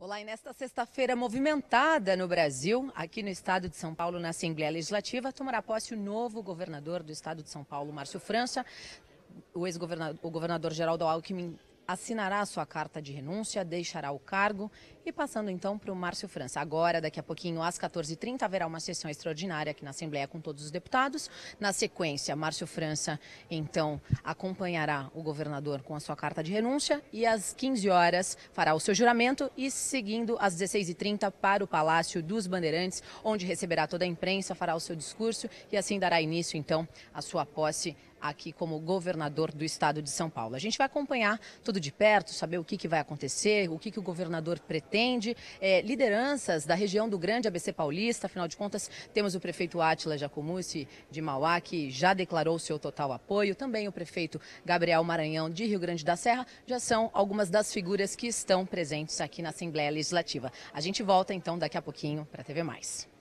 Olá, e nesta sexta-feira movimentada no Brasil, aqui no estado de São Paulo, na Assembleia Legislativa, tomará posse o novo governador do estado de São Paulo, Márcio França. O ex-governador o governador Geraldo Alckmin assinará a sua carta de renúncia, deixará o cargo e passando então para o Márcio França. Agora, daqui a pouquinho, às 14h30, haverá uma sessão extraordinária aqui na Assembleia com todos os deputados. Na sequência, Márcio França, então, acompanhará o governador com a sua carta de renúncia e às 15 horas fará o seu juramento e seguindo às 16h30 para o Palácio dos Bandeirantes, onde receberá toda a imprensa, fará o seu discurso e assim dará início, então, à sua posse aqui como governador do estado de São Paulo. A gente vai acompanhar tudo de perto, saber o que, que vai acontecer, o que, que o governador pretende. É, lideranças da região do grande ABC Paulista, afinal de contas, temos o prefeito Átila Jacomucci de Mauá, que já declarou seu total apoio. Também o prefeito Gabriel Maranhão de Rio Grande da Serra já são algumas das figuras que estão presentes aqui na Assembleia Legislativa. A gente volta então daqui a pouquinho para a TV Mais.